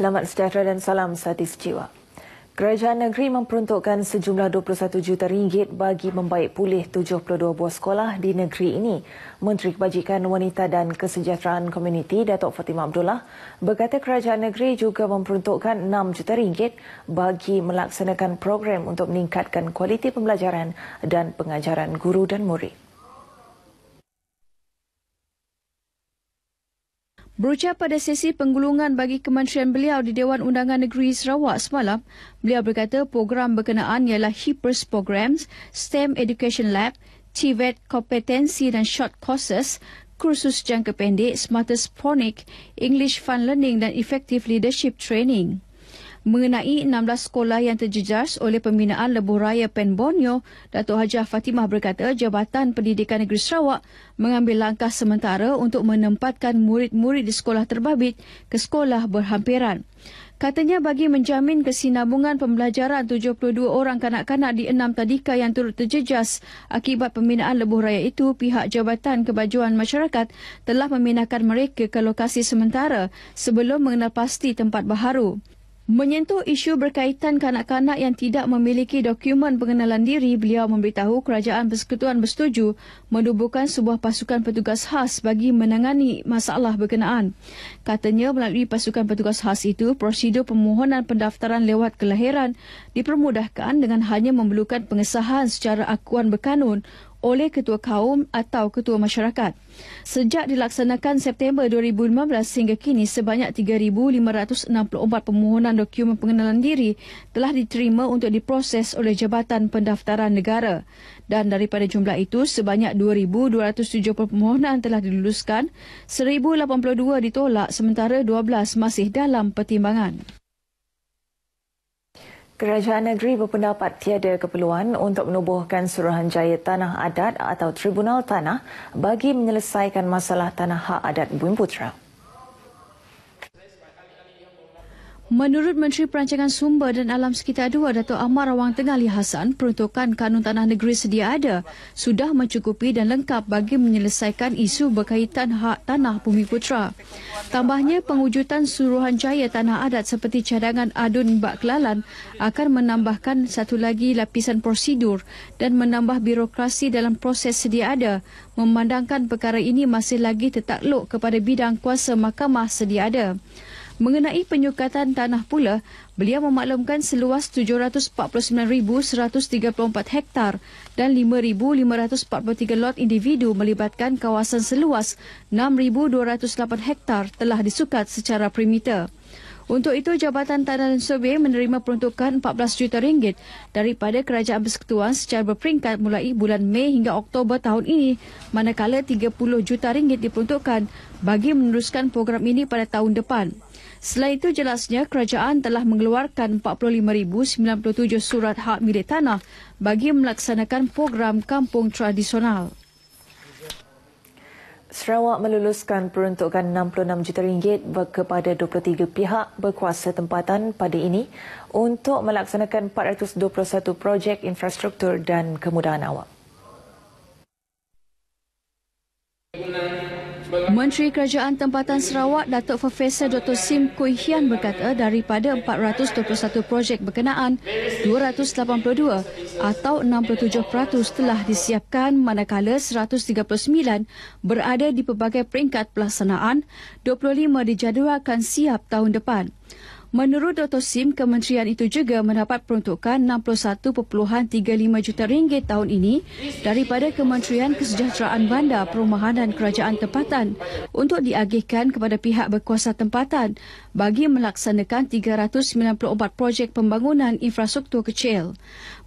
Selamat sejahtera dan salam satis jiwa. Kerajaan negeri memperuntukkan sejumlah 21 juta ringgit bagi membaik pulih 72 buah sekolah di negeri ini. Menteri Kebajikan Wanita dan Kesejahteraan Komuniti Datuk Fatimah Abdullah berkata kerajaan negeri juga memperuntukkan 6 juta ringgit bagi melaksanakan program untuk meningkatkan kualiti pembelajaran dan pengajaran guru dan murid. Berucap pada sesi penggulungan bagi kementerian beliau di Dewan Undangan Negeri Sarawak semalam, beliau berkata program berkenaan ialah HIPRS Programs, STEM Education Lab, TVET e Kompetensi dan Short Courses, Kursus Jangka Pendek, Smarter Sponic, English Fun Learning dan Effective Leadership Training mengenai 16 sekolah yang terjejas oleh pembinaan lebuh raya Pen Borneo, Datuk Hajah Fatimah berkata Jabatan Pendidikan Negeri Sarawak mengambil langkah sementara untuk menempatkan murid-murid di sekolah terbabit ke sekolah berhampiran. Katanya bagi menjamin kesinambungan pembelajaran 72 orang kanak-kanak di enam tadika yang turut terjejas akibat pembinaan lebuh raya itu, pihak Jabatan Kebajuan Masyarakat telah memindahkan mereka ke lokasi sementara sebelum mengenal pasti tempat baharu. Menyentuh isu berkaitan kanak-kanak yang tidak memiliki dokumen pengenalan diri, beliau memberitahu kerajaan persekutuan bersetuju menubuhkan sebuah pasukan petugas khas bagi menangani masalah berkenaan. Katanya melalui pasukan petugas khas itu, prosedur permohonan pendaftaran lewat kelahiran dipermudahkan dengan hanya memerlukan pengesahan secara akuan berkanun oleh ketua kaum atau ketua masyarakat. Sejak dilaksanakan September 2015 sehingga kini sebanyak 3,564 permohonan dokumen pengenalan diri telah diterima untuk diproses oleh Jabatan Pendaftaran Negara. Dan daripada jumlah itu, sebanyak 2,270 permohonan telah diluluskan, 1,082 ditolak sementara 12 masih dalam pertimbangan. Kerajaan negeri berpendapat tiada keperluan untuk menubuhkan Suruhanjaya Tanah Adat atau Tribunal Tanah bagi menyelesaikan masalah tanah hak adat Bumiputra. Menurut Menteri Perancangan Sumber dan Alam Sekitar dua Datuk Amar Awang Tengah Li Hassan, peruntukan kanun tanah negeri sedia ada sudah mencukupi dan lengkap bagi menyelesaikan isu berkaitan hak tanah bumi putra. Tambahnya, suruhan Suruhanjaya Tanah Adat seperti cadangan adun Bak Kelalan akan menambahkan satu lagi lapisan prosedur dan menambah birokrasi dalam proses sedia ada, memandangkan perkara ini masih lagi tertakluk kepada bidang kuasa mahkamah sedia ada. Mengenai penyukatan tanah pula, beliau memaklumkan seluas 749,134 hektar dan 5,543 lot individu melibatkan kawasan seluas 6,208 hektar telah disukat secara perimeter. Untuk itu, Jabatan Tanah dan Survey menerima peruntukan RM14 juta ringgit daripada Kerajaan Persekutuan secara berperingkat mulai bulan Mei hingga Oktober tahun ini, manakala RM30 juta ringgit diperuntukkan bagi meneruskan program ini pada tahun depan. Selain itu jelasnya kerajaan telah mengeluarkan 45,097 surat hak milik tanah bagi melaksanakan program kampung tradisional. Sarawak meluluskan peruntukan 66 juta ringgit kepada 23 pihak berkuasa tempatan pada ini untuk melaksanakan 421 projek infrastruktur dan kemudahan awam. Menteri Kerajaan Tempatan Sarawak Datuk Profesor Dr. Sim Kui Hian berkata daripada 421 projek berkenaan, 282 atau 67% telah disiapkan manakala 139 berada di pelbagai peringkat pelaksanaan, 25 dijadualkan siap tahun depan. Menurut Dr. Sim, kementerian itu juga mendapat peruntukan 61.35 juta ringgit tahun ini daripada Kementerian Kesejahteraan Bandar, Perumahan dan Kerajaan Tempatan untuk diagihkan kepada pihak berkuasa tempatan bagi melaksanakan 394 projek pembangunan infrastruktur kecil.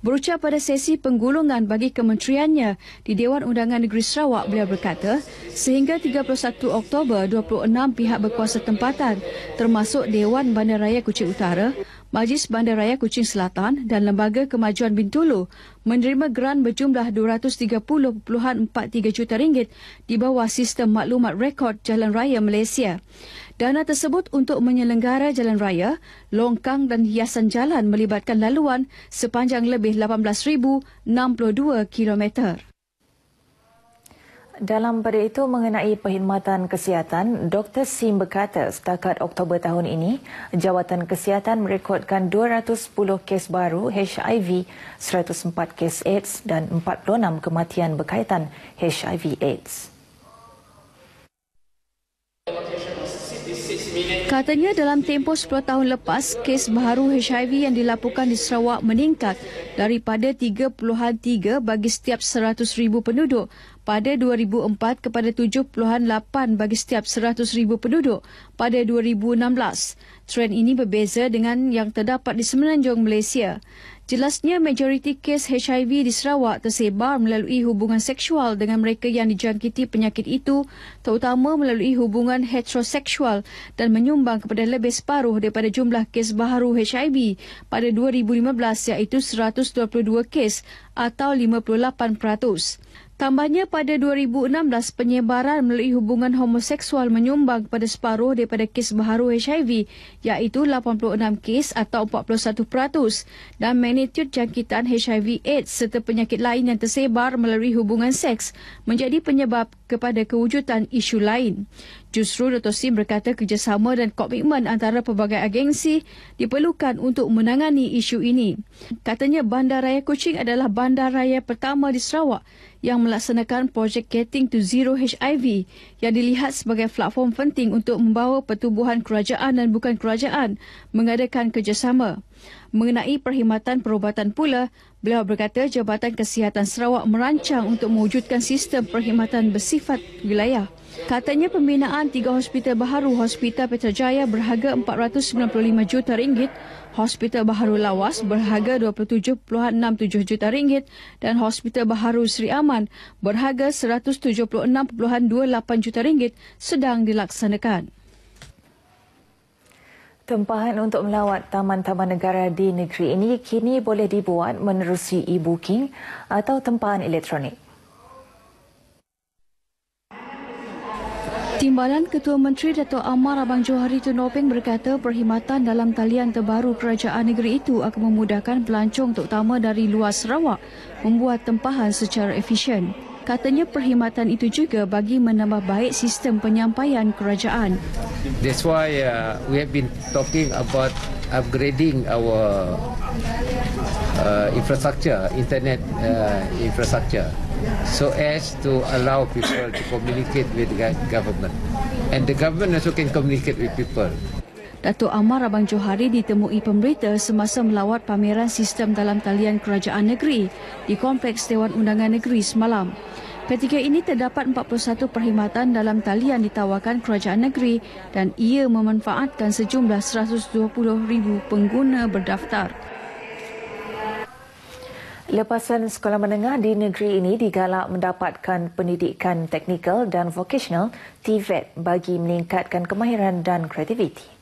Berucap pada sesi penggulungan bagi kementeriannya di Dewan Undangan Negeri Sarawak, beliau berkata, sehingga 31 Oktober, 26 pihak berkuasa tempatan termasuk Dewan Bandaraya Raya Kuching Utara, Majlis Bandar Raya Kuching Selatan dan Lembaga Kemajuan Bintulu menerima geran berjumlah 230.43 juta ringgit di bawah sistem maklumat rekod Jalan Raya Malaysia. Dana tersebut untuk menyelenggara jalan raya, longkang dan hiasan jalan melibatkan laluan sepanjang lebih 18,062 kilometer. Dalam pada itu mengenai perkhidmatan kesihatan, Dr. Sim berkata setakat Oktober tahun ini, Jawatan Kesihatan merekodkan 210 kes baru HIV, 104 kes AIDS dan 46 kematian berkaitan HIV-AIDS. Katanya dalam tempoh 10 tahun lepas, kes baru HIV yang dilaporkan di Sarawak meningkat daripada 30.3 bagi setiap 100,000 penduduk pada 2004 kepada 7.8 bagi setiap 100,000 penduduk pada 2016. Trend ini berbeza dengan yang terdapat di Semenanjung Malaysia. Jelasnya majoriti kes HIV di Sarawak tersebar melalui hubungan seksual dengan mereka yang dijangkiti penyakit itu, terutama melalui hubungan heteroseksual dan menyumbang kepada lebih separuh daripada jumlah kes baharu HIV pada 2015 iaitu 122 kes atau 58%. Tambahnya pada 2016, penyebaran melalui hubungan homoseksual menyumbang pada separuh daripada kes baharu HIV iaitu 86 kes atau 41% dan magnitud jangkitan HIV AIDS serta penyakit lain yang tersebar melalui hubungan seks menjadi penyebab kepada kewujudan isu lain. Justru Dr. Sim berkata kerjasama dan komitmen antara pelbagai agensi diperlukan untuk menangani isu ini. Katanya Bandar Raya Kuching adalah bandar raya pertama di Sarawak yang melaksanakan projek Getting to Zero HIV yang dilihat sebagai platform penting untuk membawa pertubuhan kerajaan dan bukan kerajaan mengadakan kerjasama. Mengenai perkhidmatan perubatan pula, beliau berkata Jabatan Kesihatan Sarawak merancang untuk mewujudkan sistem perkhidmatan bersifat wilayah. Katanya pembinaan tiga hospital baharu Hospital Petrajaya berharga RM495 juta, ringgit, Hospital Baharu Lawas berharga RM27.67 juta ringgit, dan Hospital Baharu Sri Aman berharga RM176.28 juta ringgit sedang dilaksanakan. Tempahan untuk melawat taman-taman negara di negeri ini kini boleh dibuat menerusi e-booking atau tempahan elektronik. Timbalan Ketua Menteri Dato' Amar Abang Johari Tunoping berkata perkhidmatan dalam talian terbaru kerajaan negeri itu akan memudahkan pelancong terutama dari luar Sarawak membuat tempahan secara efisien. Katanya perkhidmatan itu juga bagi menambah baik sistem penyampaian kerajaan. That's why uh, we have been talking about upgrading our uh, infrastructure, internet uh, infrastructure, so as to allow people to communicate with government. And the government also can communicate with people. Datuk Amar Abang Johari ditemui pemberita semasa melawat pameran sistem dalam talian kerajaan negeri di Kompleks Dewan Undangan Negeri semalam. Ketika ini terdapat 41 perkhidmatan dalam talian ditawarkan kerajaan negeri dan ia memanfaatkan sejumlah 120,000 pengguna berdaftar. Lepasan sekolah menengah di negeri ini digalak mendapatkan pendidikan teknikal dan vocational TVET e bagi meningkatkan kemahiran dan kreativiti.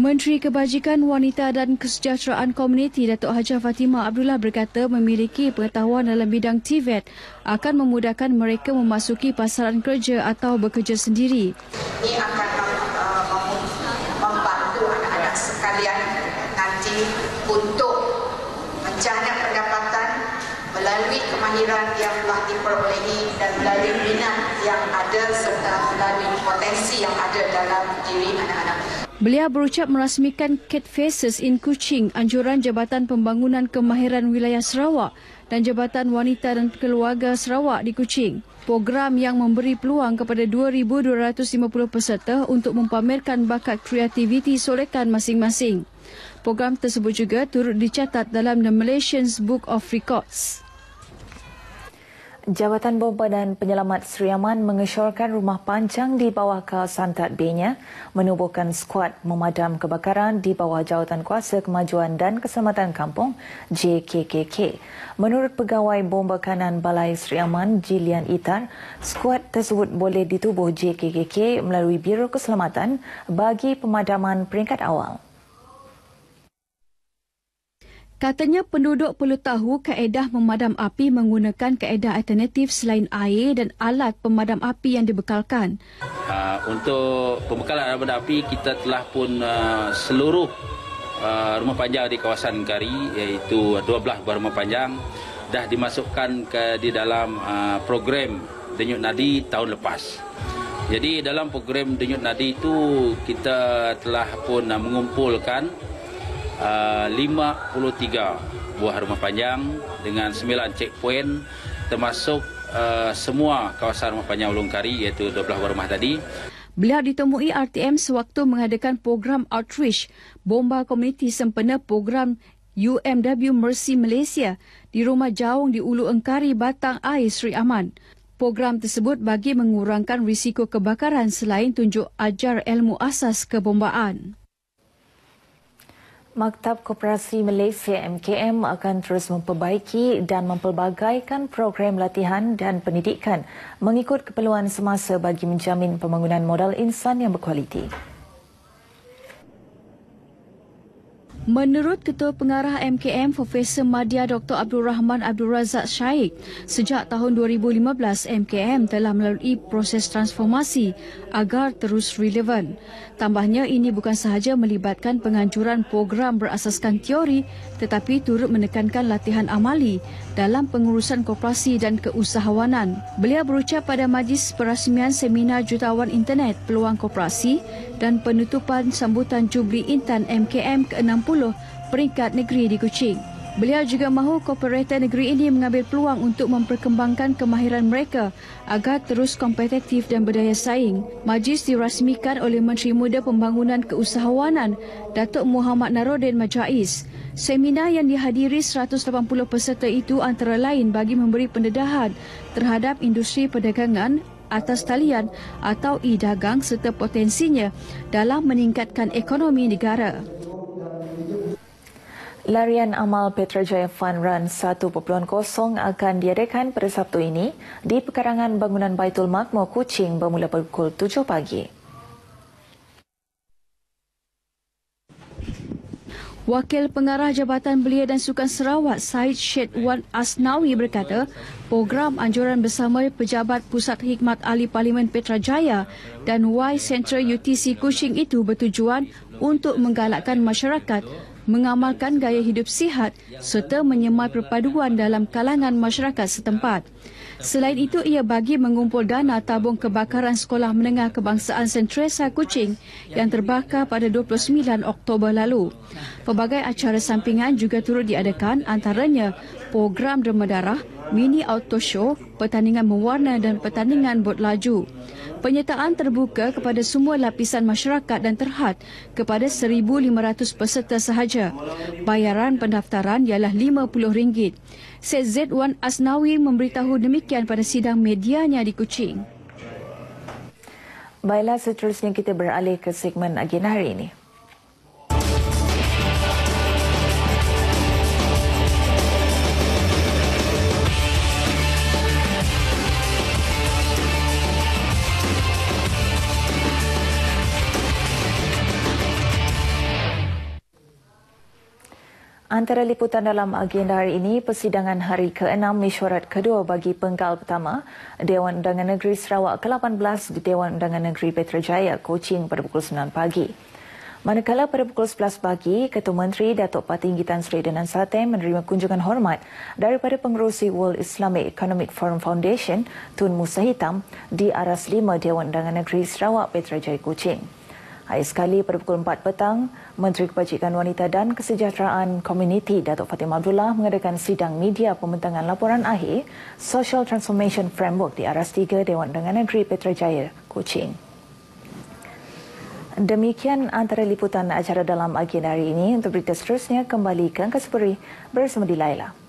Menteri Kebajikan Wanita dan Kesejahteraan Komuniti Datuk Hajah Fatimah Abdullah berkata memiliki pengetahuan dalam bidang TVET e akan memudahkan mereka memasuki pasaran kerja atau bekerja sendiri. Ini akan eh, membantu anak-anak sekalian nanti untuk mencari pendapatan melalui kemahiran yang telah diperolehi dan melalui minat yang ada serta melalui potensi yang ada dalam diri anak-anak. Beliau berucap merasmikan Cat Faces in Kuching, anjuran Jabatan Pembangunan Kemahiran Wilayah Sarawak dan Jabatan Wanita dan Keluarga Sarawak di Kuching. Program yang memberi peluang kepada 2,250 peserta untuk mempamerkan bakat kreativiti solekan masing-masing. Program tersebut juga turut dicatat dalam The Malaysian's Book of Records. Jabatan Bomba dan Penyelamat Seri Aman mengesyorkan rumah panjang di bawah kawasan tadbirnya menubuhkan skuad memadam kebakaran di bawah jawatan kuasa kemajuan dan keselamatan kampung JKKK. Menurut pegawai bomba kanan Balai Seri Aman Jilian Itar, skuad tersebut boleh ditubuh JKKK melalui Biro Keselamatan bagi pemadaman peringkat awal. Katanya penduduk perlu tahu kaedah memadam api menggunakan kaedah alternatif selain air dan alat pemadam api yang dibekalkan. Uh, untuk pembekalan pemadam api, kita telah pun uh, seluruh uh, rumah panjang di kawasan Kari iaitu 12 rumah panjang dah dimasukkan ke di dalam uh, program denyut nadi tahun lepas. Jadi dalam program denyut nadi itu kita telah pun uh, mengumpulkan Ah, uh, 53 buah rumah panjang dengan 9 checkpoint termasuk uh, semua kawasan rumah panjang Ulung Kari iaitu 12 buah rumah tadi. Beliau ditemui RTM sewaktu mengadakan program outreach bomba komuniti sempena program UMW Mercy Malaysia di Rumah Jaung di Ulu Engkari, Batang Air, Sri Aman. Program tersebut bagi mengurangkan risiko kebakaran selain tunjuk ajar ilmu asas kebombaan. Maktab Koperasi Malaysia MKM akan terus memperbaiki dan mempelbagaikan program latihan dan pendidikan mengikut keperluan semasa bagi menjamin pembangunan modal insan yang berkualiti. Menurut Ketua Pengarah MKM Profesor Madya Dr. Abdul Rahman Abdul Razak Syaik, sejak tahun 2015 MKM telah melalui proses transformasi agar terus relevan. Tambahnya ini bukan sahaja melibatkan penganjuran program berasaskan teori tetapi turut menekankan latihan amali dalam pengurusan koperasi dan keusahawanan. Beliau berucap pada majlis perasmian seminar jutawan internet peluang koperasi dan penutupan sambutan jubli intan MKM ke-60 10 peringkat negeri di Kuching. Beliau juga mahu kooperator negeri ini mengambil peluang untuk memperkembangkan kemahiran mereka agar terus kompetitif dan berdaya saing. Majlis dirasmikan oleh Menteri Muda Pembangunan Keusahawanan, Datuk Muhammad Narodin Majais. Seminar yang dihadiri 180 peserta itu antara lain bagi memberi pendedahan terhadap industri perdagangan atas talian atau e-dagang serta potensinya dalam meningkatkan ekonomi negara. Larian Amal Petra Jaya Fun Run 1.0 akan diadakan pada Sabtu ini di pekarangan bangunan Baitul Makmur Kuching bermula pukul 7 pagi. Wakil Pengarah Jabatan Belia dan Sukan Sarawak Said Syed Wan Asnawi berkata, program anjuran bersama Pejabat Pusat Hikmat Ahli Parlimen Petrajaya dan Y Central UTC Kuching itu bertujuan untuk menggalakkan masyarakat mengamalkan gaya hidup sihat serta menyemai perpaduan dalam kalangan masyarakat setempat. Selain itu, ia bagi mengumpul dana tabung kebakaran Sekolah Menengah Kebangsaan Sentresa Kuching yang terbakar pada 29 Oktober lalu. Pelbagai acara sampingan juga turut diadakan antaranya program Dermedarah mini auto show, pertandingan mewarna dan pertandingan bot laju. Penyertaan terbuka kepada semua lapisan masyarakat dan terhad kepada 1,500 peserta sahaja. Bayaran pendaftaran ialah RM50. Syed Zedwan Asnawi memberitahu demikian pada sidang medianya di Kuching. Baiklah, seterusnya kita beralih ke segmen agenda hari ini. Antara liputan dalam agenda hari ini, persidangan hari ke-6 mesyuarat kedua bagi penggal pertama Dewan Undangan Negeri Sarawak ke-18 di Dewan Undangan Negeri Petrajaya, Kuching pada pukul 9 pagi. Manakala pada pukul 11 pagi, Ketua Menteri Datuk Patinggi Tan Sri Denan Sate menerima kunjungan hormat daripada pengerusi World Islamic Economic Forum Foundation, Tun Musa Hitam, di aras Lima Dewan Undangan Negeri Sarawak Petrajaya, Kuching. Akhir sekali pada pukul 4 petang, Menteri Kebajikan Wanita dan Kesejahteraan Komuniti Datuk Fatimah Abdullah mengadakan sidang media pembentangan laporan akhir Social Transformation Framework di aras 3 Dewan Undangan Negeri Jaya Kuching. Demikian antara liputan acara dalam agenda hari ini. Untuk berita seterusnya, kembali ke Angkasa Puri bersama di Lailah.